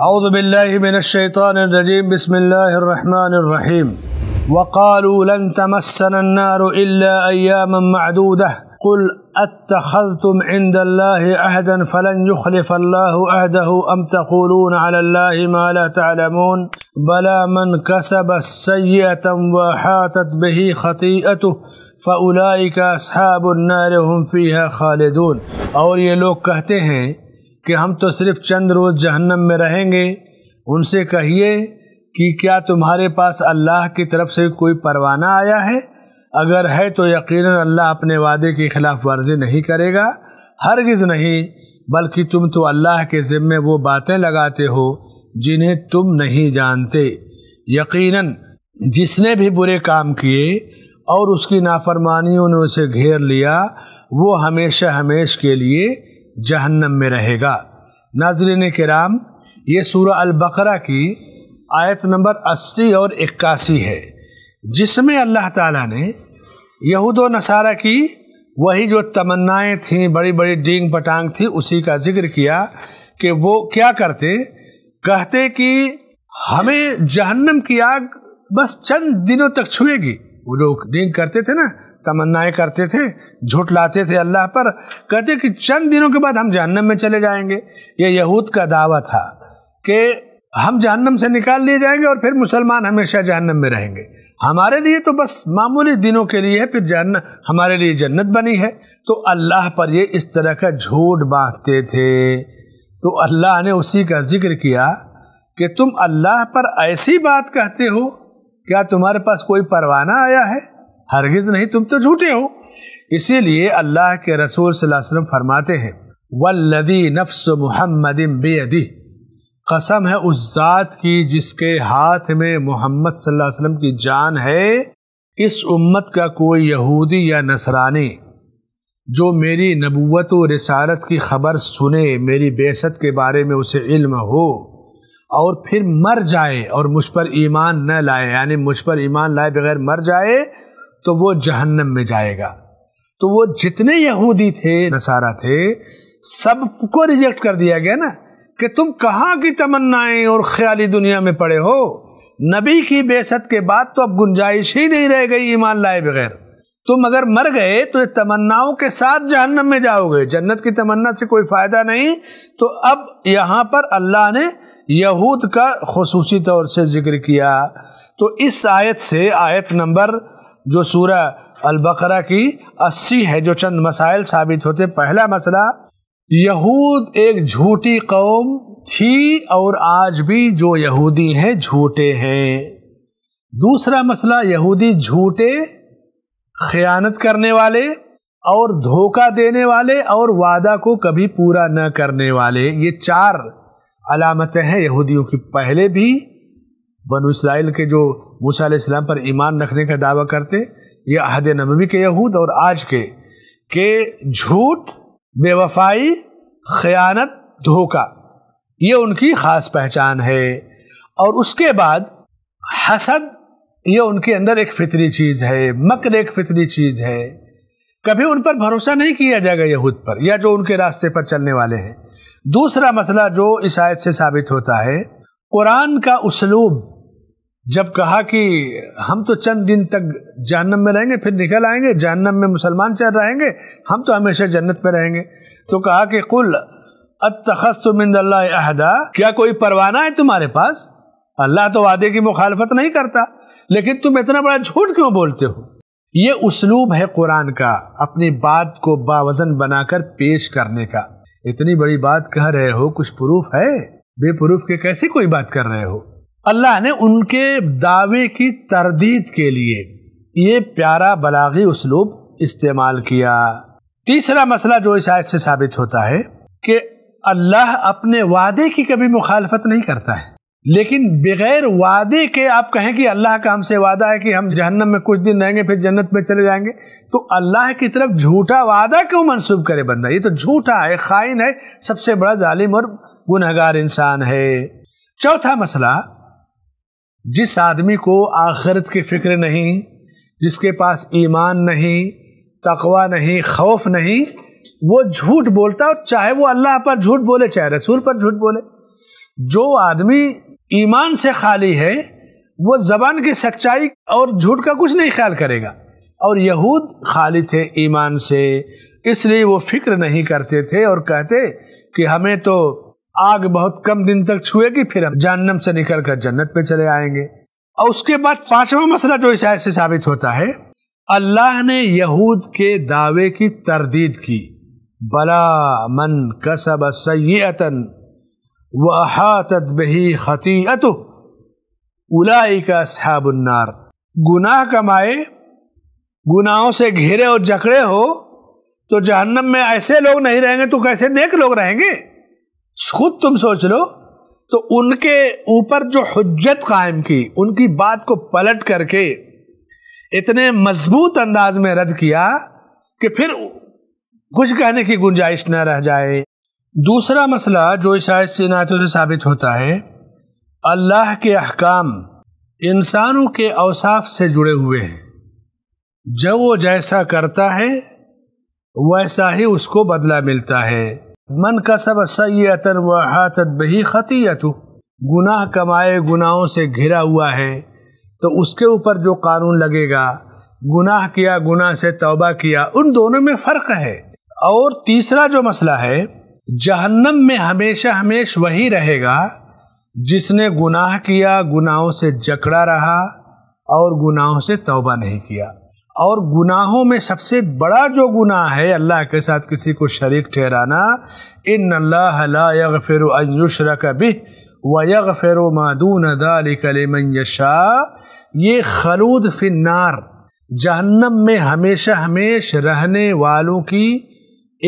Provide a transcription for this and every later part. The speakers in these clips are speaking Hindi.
أعوذ بالله من الشيطان الرجيم بسم الله الرحمن الرحيم وقالوا لن تمسنا النار إلا أياما معدودة قل أتخذتم عند الله عهدا فلن يخلف الله عهده أم تقولون على الله ما لا تعلمون بلى من كسب سيئة وحاتت به خطيئته فأولئك أصحاب النار هم فيها خالدون اور یہ لوگ کہتے ہیں कि हम तो सिर्फ चंद रोज़ जहन्नम में रहेंगे उनसे कहिए कि क्या तुम्हारे पास अल्लाह की तरफ से कोई परवाना आया है अगर है तो यकीनन अल्लाह अपने वादे की खिलाफ वर्जी नहीं करेगा हरगिज़ नहीं बल्कि तुम तो अल्लाह के ज़िम्मे वो बातें लगाते हो जिन्हें तुम नहीं जानते यकीनन जिसने भी बुरे काम किए और उसकी नाफरमानियों ने उसे घेर लिया वो हमेशा हमेश के लिए जहन्नम में रहेगा नाजरन राम ये सूरह अलबकरा की आयत नंबर 80 और इक्यासी है जिसमें अल्लाह ताला ने यहूद नसारा की वही जो तमन्नाएं थीं बड़ी बड़ी डींग पटांग थी उसी का जिक्र किया कि वो क्या करते कहते कि हमें जहन्नम की आग बस चंद दिनों तक छुएगी वो लोग डींग करते थे ना तमन्नाएं करते थे झूठ लाते थे अल्लाह पर कहते कि चंद दिनों के बाद हम जहन्नम में चले जाएंगे ये यहूद का दावा था कि हम जहन्नम से निकाल लिए जाएंगे और फिर मुसलमान हमेशा जहन्नम में रहेंगे हमारे लिए तो बस मामूली दिनों के लिए है फिर जन्न हमारे लिए जन्नत बनी है तो अल्लाह पर ये इस तरह का झूठ बांधते थे तो अल्लाह ने उसी का जिक्र किया कि तुम अल्लाह पर ऐसी बात कहते हो क्या तुम्हारे पास कोई परवाना आया है हरगिज नहीं तुम तो झूठे हो इसीलिए अल्लाह के रसूल वसल्लम फरमाते हैं वल्लदी नफ्स मुहम्मद बेदी कसम है उस ज़ात की जिसके हाथ में मोहम्मद सल्लल्लाहु अलैहि वसल्लम की जान है इस उम्मत का कोई यहूदी या नसरानी जो मेरी नबूत व रिसालत की खबर सुने मेरी बेसत के बारे में उसे इल्म हो और फिर मर जाए और मुझ पर ईमान न लाए यानी मुझ पर ईमान लाए बगैर मर जाए तो वो जहन्नम में जाएगा तो वो जितने यहूदी थे नसारा थे सबको रिजेक्ट कर दिया गया ना कि तुम कहाँ की तमन्नाएं और ख्याली दुनिया में पड़े हो नबी की बेसत के बाद तो अब गुंजाइश ही नहीं रह गई ईमान लाए बगैर तुम अगर मर गए तो तमन्नाओं के साथ जहन्नम में जाओगे जन्नत की तमन्ना से कोई फायदा नहीं तो अब यहाँ पर अल्लाह ने यहूद का खसूसी तौर से जिक्र किया तो इस आयत से आयत नंबर जो सूरह अलबकरा की अस्सी है जो चंद मसाइल साबित होते पहला मसला यहूद एक झूठी कौम थी और आज भी जो यहूदी हैं झूठे हैं दूसरा मसला यहूदी झूठे खयानत करने वाले और धोखा देने वाले और वादा को कभी पूरा न करने वाले ये चार अलामतें हैं यहूदियों की पहले भी बनु इसराइल के जो मूसा इस्लाम पर ईमान रखने का दावा करते ये अहद नबी के यहूद और आज के के झूठ बेवफाई खयानत धोखा ये उनकी ख़ास पहचान है और उसके बाद हसद ये उनके अंदर एक फितरी चीज़ है मकर एक फितरी चीज़ है कभी उन पर भरोसा नहीं किया जाएगा यहूद पर या जो उनके रास्ते पर चलने वाले हैं दूसरा मसला जो इस आयत से साबित होता है कुरान का उसलूब जब कहा कि हम तो चंद दिन तक जहनम में रहेंगे फिर निकल आएंगे जहनम में मुसलमान चल रहेंगे हम तो हमेशा जन्नत में रहेंगे तो कहा कि कुल अतखस्तमिंदा क्या कोई परवाना है तुम्हारे पास अल्लाह तो वादे की मुखालफत नहीं करता लेकिन तुम इतना बड़ा झूठ क्यों बोलते हो ये उसलूब है कुरान का अपनी बात को बावजन बनाकर पेश करने का इतनी बड़ी बात कह रहे हो कुछ प्रूफ है बेप्रूफ के कैसे कोई बात कर रहे हो अल्लाह ने उनके दावे की तरदीद के लिए ये प्यारा बलागी उसलूब इस्तेमाल किया तीसरा मसला जो इस आयत से साबित होता है कि अल्लाह अपने वादे की कभी मुखालफत नहीं करता है लेकिन बगैर वादे के आप कहें कि अल्लाह का हमसे वादा है कि हम जहन्नम में कुछ दिन रहेंगे फिर जन्नत में चले जाएंगे तो अल्लाह की तरफ झूठा वादा क्यों मनसूब करे बंदा ये तो झूठा है खाइन है सबसे बड़ा जालिम और गुनहगार इंसान है चौथा मसला जिस आदमी को आखिरत की फ़िक्र नहीं जिसके पास ईमान नहीं तकवा नहीं खौफ नहीं वो झूठ बोलता और चाहे वो अल्लाह पर झूठ बोले चाहे रसूल पर झूठ बोले जो आदमी ईमान से खाली है वो ज़बान की सच्चाई और झूठ का कुछ नहीं ख्याल करेगा और यहूद खाली थे ईमान से इसलिए वो फिक्र नहीं करते थे और कहते कि हमें तो आग बहुत कम दिन तक छुएगी फिर हम जहन्नम से निकल कर जन्नत में चले आएंगे और उसके बाद पांचवा मसला जो इस से साबित होता है अल्लाह ने यहूद के दावे की तरदीद की बला मन कसब सयतन वही खती अतु उलाई का साबुन्नार गुनाह कमाए गुनाहों से घिरे और जकड़े हो तो जहन्नम में ऐसे लोग नहीं रहेंगे तो कैसे नेक लोग रहेंगे खुद तुम सोच लो तो उनके ऊपर जो हजत कायम की उनकी बात को पलट करके इतने मजबूत अंदाज में रद्द किया कि फिर कुछ कहने की गुंजाइश न रह जाए दूसरा मसला जो इस से नातों से साबित होता है अल्लाह के अहकाम इंसानों के अवसाफ से जुड़े हुए हैं जब वो जैसा करता है वैसा ही उसको बदला मिलता है मन का सब सैतन व हाथत बही खतीयत गुनाह कमाए गुनाहों से घिरा हुआ है तो उसके ऊपर जो कानून लगेगा गुनाह किया गुनाह से तौबा किया उन दोनों में फ़र्क है और तीसरा जो मसला है जहन्नम में हमेशा हमेश वही रहेगा जिसने गुनाह किया गुनाहों से जकड़ा रहा और गुनाहों से तौबा नहीं किया और गुनाहों में सबसे बड़ा जो गुनाह है अल्लाह के साथ किसी को शरीक ठहराना इन अल्लाह फिर अयुशर कभी वग फिर मादून दालिकलमन यशा ये खलूद फिनार जहन्नम में हमेशा हमेश रहने वालों की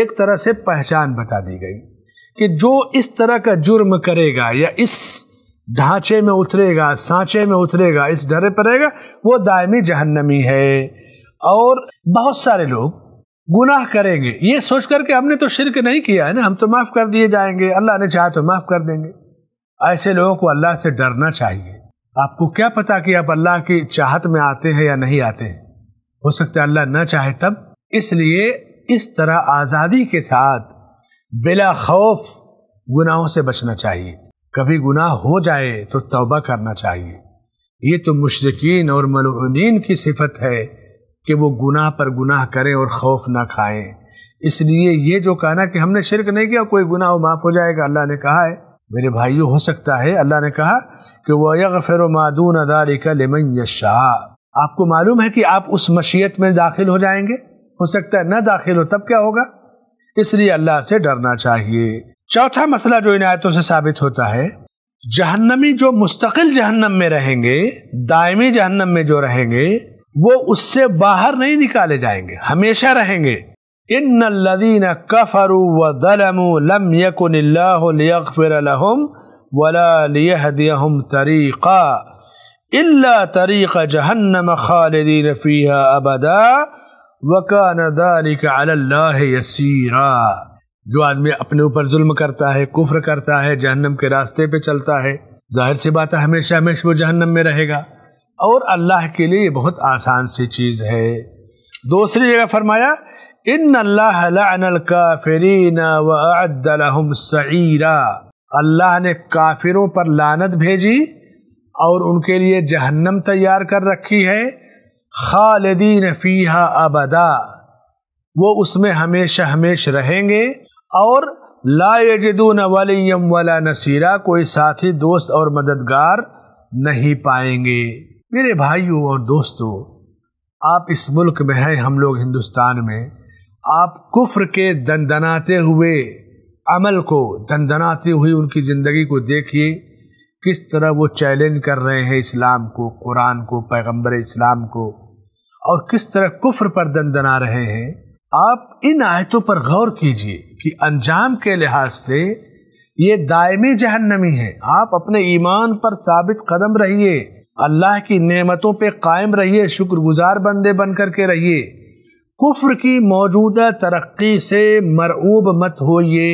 एक तरह से पहचान बता दी गई कि जो इस तरह का जुर्म करेगा या इस ढांचे में उतरेगा सांचे में उतरेगा इस डरे पर रहेगा वो दायमी जहन्नमी है और बहुत सारे लोग गुनाह करेंगे ये सोच करके हमने तो शिरक नहीं किया है ना हम तो माफ़ कर दिए जाएंगे अल्लाह ने चाहे तो माफ़ कर देंगे ऐसे लोगों को अल्लाह से डरना चाहिए आपको क्या पता कि आप अल्लाह की चाहत में आते हैं या नहीं आते हैं हो सकता है अल्लाह ना चाहे तब इसलिए इस तरह आज़ादी के साथ बिला खौफ गुनाहों से बचना चाहिए कभी गुनाह हो जाए तो तौबा करना चाहिए ये तो मुशरकिन और मलूनिन की सिफत है कि वो गुनाह पर गुनाह करें और खौफ ना खाएं इसलिए ये जो कहना कि हमने शिरक नहीं किया कोई गुनाह माफ़ हो जाएगा अल्लाह ने कहा है मेरे भाइयों हो सकता है अल्लाह ने कहा कि वह फिर मादून का लेमन यशाह आपको मालूम है कि आप उस मशीयत में दाखिल हो जाएंगे हो सकता है ना दाखिल हो तब क्या होगा इसलिए अल्लाह से डरना चाहिए चौथा मसला जो इन आयतों से साबित होता है जहन्नमी जो मुस्तकिल जहन्नम में रहेंगे दायमी जहन्नम में जो रहेंगे वो उससे बाहर नहीं निकाले जाएंगे हमेशा रहेंगे इन लदीन वलाहम तरीक़ा इल्ला तरीक़ जहन्नम खालदीन फ़ीहा अबदा यसीरा जो आदमी अपने ऊपर जुल्म करता है कुफ्र करता है जहन्नम के रास्ते पे चलता है जाहिर सी बात है हमेशा हमेशा वो जहन्नम में रहेगा और अल्लाह के लिए बहुत आसान सी चीज़ है दूसरी जगह फरमाया इन अल्लाह काफरीन वम अल्लाह ने काफिरों पर लानत भेजी और उनके लिए जहन्नम तैयार कर रखी है खालदीन फ़ीहा अबदा वो उसमें हमेशा हमेश रहेंगे और लाजदून वलीम वाला नसीरा कोई साथी दोस्त और मददगार नहीं पाएंगे मेरे भाइयों और दोस्तों आप इस मुल्क में हैं हम लोग हिंदुस्तान में आप कुफ्र के दंदनाते हुए अमल को दंदनाते हुए उनकी ज़िंदगी को देखिए किस तरह वो चैलेंज कर रहे हैं इस्लाम को कुरान को पैगंबर इस्लाम को और किस तरह कुफ्र पर दंदना रहे हैं आप इन आयतों पर गौर कीजिए कि अंजाम के लिहाज से ये दायमी जहन्नमी है आप अपने ईमान पर साबित कदम रहिए अल्लाह की नेमतों पे कायम रहिए शुक्रगुजार बंदे बन कर के रहिए कुफ्र की मौजूदा तरक्की से मरऊब मत होइए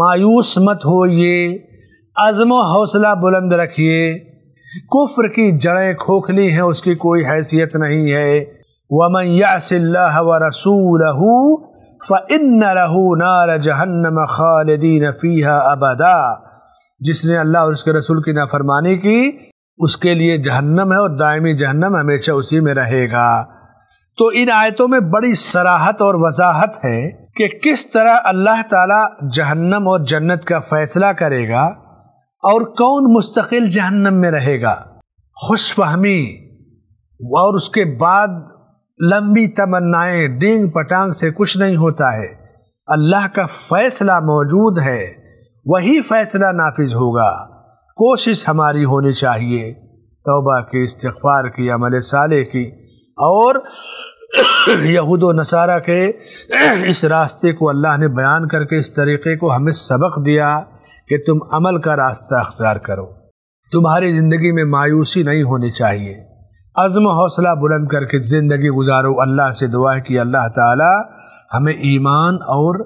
मायूस मत होइए अज़म हौसला बुलंद रखिए कुफ्र की जड़ें खोखली हैं उसकी कोई हैसियत नहीं है वमन यासिल्लाह व रसूल फ़िन रहू नार जहन्नम खालदीन फ़ीहा अबदा जिसने अल्लाह और उसके रसूल की नाफरमानी की उसके लिए जहन्नम है और दायमी जहन्नम हमेशा उसी में रहेगा तो इन आयतों में बड़ी सराहत और वजाहत है कि किस तरह अल्लाह ताला जहन्नम और जन्नत का फैसला करेगा और कौन मुस्तकिल जहन्नम में रहेगा खुश फहमी और उसके बाद लंबी तमन्नाएं डिंग पटांग से कुछ नहीं होता है अल्लाह का फैसला मौजूद है वही फैसला नाफिज होगा कोशिश हमारी होनी चाहिए तोबा के इस्तार की अमल साले की और यहूद नसारा के इस रास्ते को अल्लाह ने बयान करके इस तरीक़े को हमें सबक दिया कि तुम अमल का रास्ता अख्तियार करो तुम्हारी ज़िंदगी में मायूसी नहीं होनी चाहिए अज़म हौसला बुलंद करके ज़िंदगी गुजारो अल्लाह से दुआ है कि अल्लाह ताला हमें ईमान और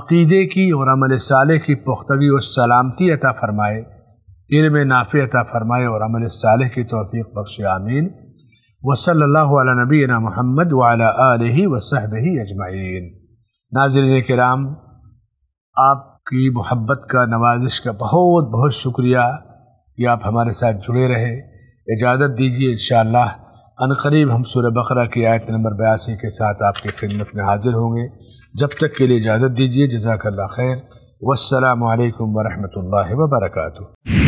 अकीदे की और अमल साले की पुख्तगी और सलामती अता फ़रमाए इनमें अता फ़रमाए और अमल साल की तोफ़ी बख्श आमीन वसल्ला नबीना महमद वाला वसहब ही अजमाइन नाजरन कराम आपकी मोहब्बत का नवाजिश का बहुत बहुत शुक्रिया कि आप हमारे साथ जुड़े रहे इजाज़त दीजिए इन अनकरीब हम सूर बकरा की आयत नंबर बयासी के साथ आपकी खिदमत में हाजिर होंगे जब तक के लिए इजाज़त दीजिए जजाकल्ला खैर वालकम वरहमल वर्का